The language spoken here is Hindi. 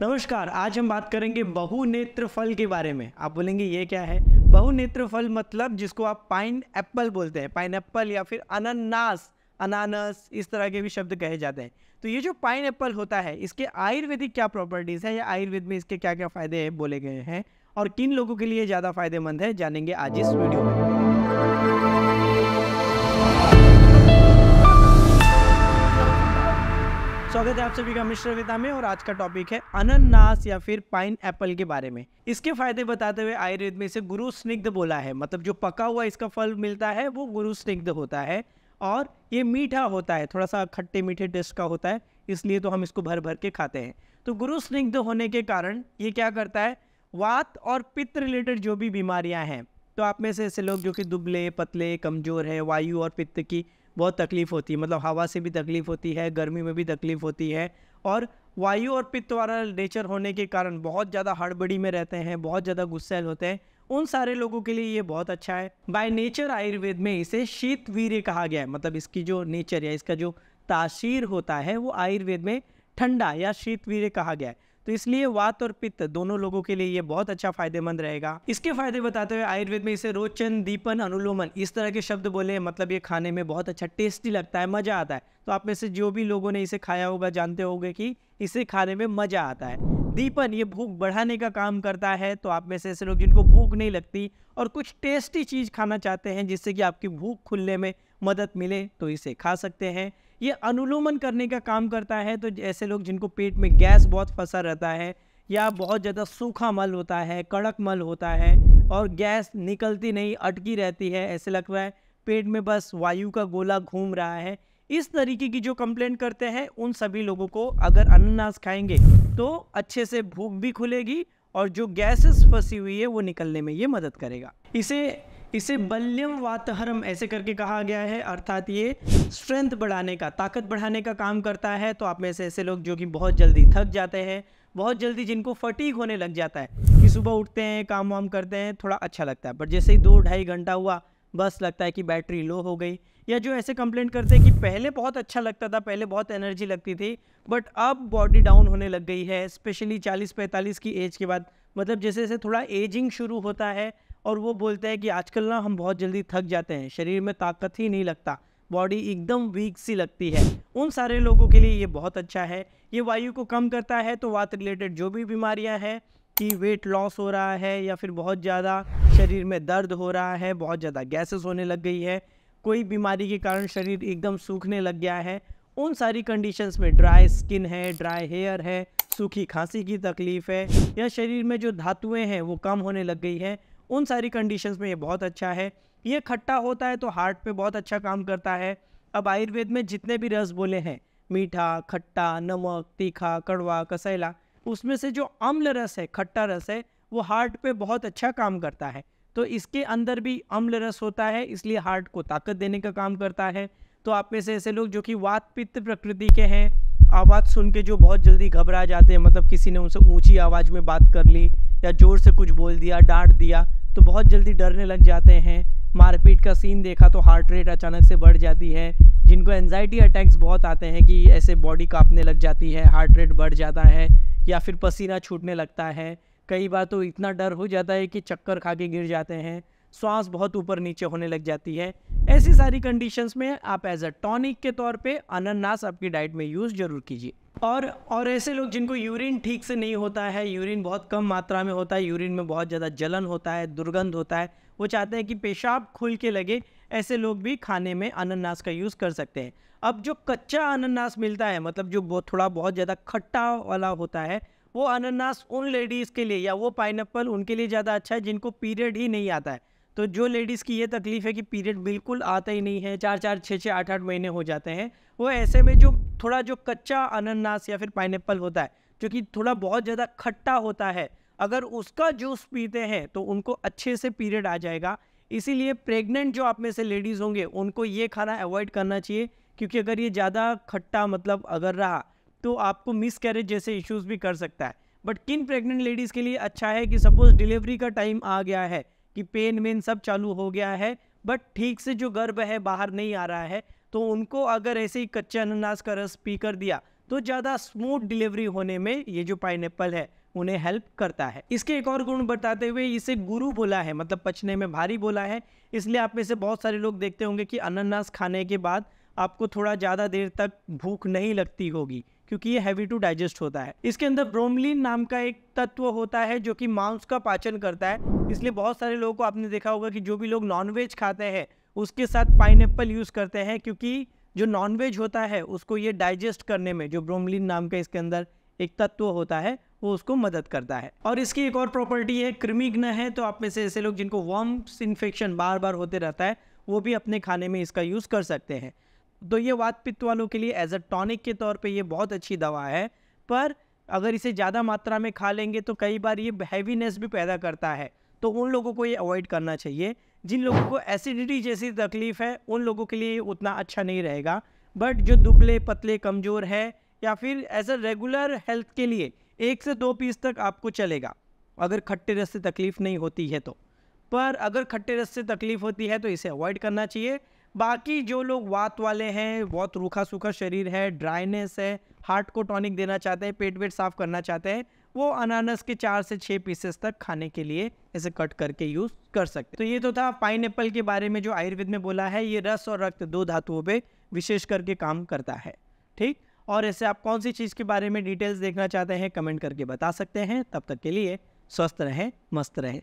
नमस्कार आज हम बात करेंगे बहुनेत्र फल के बारे में आप बोलेंगे ये क्या है बहुनेत्र फल मतलब जिसको आप पाइन एप्पल बोलते हैं पाइन एप्पल या फिर अनन्नास अनानस इस तरह के भी शब्द कहे जाते हैं तो ये जो पाइन एप्पल होता है इसके आयुर्वेदिक क्या प्रॉपर्टीज़ है या आयुर्वेद में इसके क्या क्या फ़ायदे बोले गए हैं और किन लोगों के लिए ज़्यादा फायदेमंद है जानेंगे आज इस वीडियो में स्वागत है आप सभी का मिश्र विता में और आज का टॉपिक है अनन्नास या फिर पाइन एप्पल के बारे में इसके फायदे बताते हुए आयुर्वेद में इसे गुरु स्निग्ध बोला है मतलब जो पका हुआ इसका फल मिलता है वो गुरु स्निग्ध होता है और ये मीठा होता है थोड़ा सा खट्टे मीठे टेस्ट का होता है इसलिए तो हम इसको भर भर के खाते हैं तो गुरु स्निग्ध होने के कारण ये क्या करता है वात और पित्त रिलेटेड जो भी बीमारियाँ हैं तो आप में से ऐसे लोग जो कि दुबले पतले कमज़ोर है वायु और पित्त की बहुत तकलीफ़ होती है मतलब हवा से भी तकलीफ़ होती है गर्मी में भी तकलीफ़ होती है और वायु और पित्त वाला नेचर होने के कारण बहुत ज़्यादा हड़बड़ी में रहते हैं बहुत ज़्यादा गुस्सेल होते हैं उन सारे लोगों के लिए ये बहुत अच्छा है बाय नेचर आयुर्वेद में इसे शीत वीर्य कहा गया है मतलब इसकी जो नेचर या इसका जो तासीर होता है वो आयुर्वेद में ठंडा या शीत वीर्य कहा गया है तो इसलिए वात और पित्त दोनों लोगों के लिए ये बहुत अच्छा फायदेमंद रहेगा इसके फायदे बताते हुए आयुर्वेद में इसे रोचन दीपन अनुलोमन इस तरह के शब्द बोले मतलब ये खाने में बहुत अच्छा टेस्टी लगता है मज़ा आता है तो आप में से जो भी लोगों ने इसे खाया होगा जानते होंगे कि इसे खाने में मज़ा आता है दीपन ये भूख बढ़ाने का काम करता है तो आप में से ऐसे लोग जिनको भूख नहीं लगती और कुछ टेस्टी चीज़ खाना चाहते हैं जिससे कि आपकी भूख खुलने में मदद मिले तो इसे खा सकते हैं ये अनुलोमन करने का काम करता है तो ऐसे लोग जिनको पेट में गैस बहुत फंसा रहता है या बहुत ज़्यादा सूखा मल होता है कड़क मल होता है और गैस निकलती नहीं अटकी रहती है ऐसे लग रहा है पेट में बस वायु का गोला घूम रहा है इस तरीके की जो कंप्लेंट करते हैं उन सभी लोगों को अगर अनानास खाएंगे तो अच्छे से भूख भी खुलेगी और जो गैसेस फंसी हुई है वो निकलने में ये मदद करेगा इसे इसे बल्यम वातहरम ऐसे करके कहा गया है अर्थात ये स्ट्रेंथ बढ़ाने का ताकत बढ़ाने का काम करता है तो आप में से ऐसे लोग जो कि बहुत जल्दी थक जाते हैं बहुत जल्दी जिनको फटीक होने लग जाता है कि सुबह उठते हैं काम वाम करते हैं थोड़ा अच्छा लगता है बट जैसे ही दो ढाई घंटा हुआ बस लगता है कि बैटरी लो हो गई या जो ऐसे कंप्लेंट करते हैं कि पहले बहुत अच्छा लगता था पहले बहुत एनर्जी लगती थी बट अब बॉडी डाउन होने लग गई है स्पेशली 40-45 की एज के बाद मतलब जैसे जैसे थोड़ा एजिंग शुरू होता है और वो बोलते हैं कि आजकल ना हम बहुत जल्दी थक जाते हैं शरीर में ताकत ही नहीं लगता बॉडी एकदम वीक सी लगती है उन सारे लोगों के लिए ये बहुत अच्छा है ये वायु को कम करता है तो वात रिलेटेड जो भी बीमारियाँ हैं कि वेट लॉस हो रहा है या फिर बहुत ज़्यादा शरीर में दर्द हो रहा है बहुत ज़्यादा गैसेस होने लग गई है कोई बीमारी के कारण शरीर एकदम सूखने लग गया है उन सारी कंडीशंस में ड्राई स्किन है ड्राई हेयर है सूखी खांसी की तकलीफ़ है या शरीर में जो धातुएं हैं वो कम होने लग गई हैं उन सारी कंडीशंस में ये बहुत अच्छा है ये खट्टा होता है तो हार्ट पे बहुत अच्छा काम करता है अब आयुर्वेद में जितने भी रस बोले हैं मीठा खट्टा नमक तीखा कड़वा कसैला उसमें से जो अम्ल रस है खट्टा रस है वो हार्ट पे बहुत अच्छा काम करता है तो इसके अंदर भी अम्ल रस होता है इसलिए हार्ट को ताकत देने का काम करता है तो आप में से ऐसे लोग जो कि वात पित्त प्रकृति के हैं आवाज़ सुन के जो बहुत जल्दी घबरा जाते हैं मतलब किसी ने उनसे ऊंची आवाज़ में बात कर ली या ज़ोर से कुछ बोल दिया डांट दिया तो बहुत जल्दी डरने लग जाते हैं मारपीट का सीन देखा तो हार्ट रेट अचानक से बढ़ जाती है जिनको एनजाइटी अटैक्स बहुत आते हैं कि ऐसे बॉडी कांपने लग जाती है हार्ट रेट बढ़ जाता है या फिर पसीना छूटने लगता है कई बार तो इतना डर हो जाता है कि चक्कर खा के गिर जाते हैं श्वास बहुत ऊपर नीचे होने लग जाती है ऐसी सारी कंडीशंस में आप एज अ टॉनिक के तौर पे अनानास आपकी डाइट में यूज़ ज़रूर कीजिए और और ऐसे लोग जिनको यूरिन ठीक से नहीं होता है यूरिन बहुत कम मात्रा में होता है यूरिन में बहुत ज़्यादा जलन होता है दुर्गंध होता है वो चाहते हैं कि पेशाब खुल के लगे ऐसे लोग भी खाने में अनानास का यूज़ कर सकते हैं अब जो कच्चा अनानास मिलता है मतलब जो थोड़ा बहुत ज़्यादा खट्टा वाला होता है वो अनानास उन लेडीज़ के लिए या वो पाइनएप्पल उनके लिए ज़्यादा अच्छा है जिनको पीरियड ही नहीं आता है तो जो लेडीज़ की ये तकलीफ़ है कि पीरियड बिल्कुल आता ही नहीं है चार चार छः छः आठ आठ महीने हो जाते हैं वो ऐसे में जो थोड़ा जो कच्चा अनानास या फिर पाइनएप्पल होता है जो कि थोड़ा बहुत ज़्यादा खट्टा होता है अगर उसका जूस पीते हैं तो उनको अच्छे से पीरियड आ जाएगा इसीलिए प्रेग्नेंट जो आप में से लेडीज़ होंगे उनको ये खाना अवॉइड करना चाहिए क्योंकि अगर ये ज़्यादा खट्टा मतलब अगर रहा तो आपको मिस कैरेज जैसे इश्यूज़ भी कर सकता है बट किन प्रेग्नेंट लेडीज़ के लिए अच्छा है कि सपोज़ डिलीवरी का टाइम आ गया है कि पेन वेन सब चालू हो गया है बट ठीक से जो गर्भ है बाहर नहीं आ रहा है तो उनको अगर ऐसे ही कच्चे अनानास का रस पी कर दिया तो ज़्यादा स्मूथ डिलीवरी होने में ये जो पाइन है उन्हें हेल्प करता है इसके एक और गुण बताते हुए इसे गुरु बोला है मतलब पचने में भारी बोला है इसलिए आप में से बहुत सारे लोग देखते होंगे कि अनानास खाने के बाद आपको थोड़ा ज़्यादा देर तक भूख नहीं लगती होगी क्योंकि ये हैवी टू डाइजेस्ट होता है इसके अंदर ब्रोमलिन नाम का एक तत्व होता है जो कि मांस का पाचन करता है इसलिए बहुत सारे लोगों को आपने देखा होगा कि जो भी लोग नॉनवेज खाते हैं उसके साथ पाइन यूज़ करते हैं क्योंकि जो नॉनवेज होता है उसको ये डाइजेस्ट करने में जो ब्रोमलिन नाम का इसके अंदर एक तत्व होता है वो उसको मदद करता है और इसकी एक और प्रॉपर्टी है कृमिघ्न है तो आप में से ऐसे लोग जिनको वर्म्स इन्फेक्शन बार बार होते रहता है वो भी अपने खाने में इसका यूज़ कर सकते हैं तो ये वात पित्त वालों के लिए एज अ टॉनिक के तौर पे ये बहुत अच्छी दवा है पर अगर इसे ज़्यादा मात्रा में खा लेंगे तो कई बार ये हैवीनेस भी पैदा करता है तो उन लोगों को ये अवॉइड करना चाहिए जिन लोगों को एसिडिटी जैसी तकलीफ़ है उन लोगों के लिए उतना अच्छा नहीं रहेगा बट जो दुबले पतले कमज़ोर है या फिर एज अ रेगुलर हेल्थ के लिए एक से दो पीस तक आपको चलेगा अगर खट्टे रस से तकलीफ़ नहीं होती है तो पर अगर खट्टे रस से तकलीफ़ होती है तो इसे अवॉइड करना चाहिए बाकी जो लोग वात वाले हैं बहुत रूखा सूखा शरीर है ड्राइनेस है हार्ट को टॉनिक देना चाहते हैं पेट वेट साफ करना चाहते हैं वो अनानस के चार से छः पीसेस तक खाने के लिए इसे कट करके यूज़ कर सकते तो ये तो था पाइन के बारे में जो आयुर्वेद में बोला है ये रस और रक्त दो धातुओं पर विशेष करके काम करता है ठीक और ऐसे आप कौन सी चीज़ के बारे में डिटेल्स देखना चाहते हैं कमेंट करके बता सकते हैं तब तक के लिए स्वस्थ रहें मस्त रहें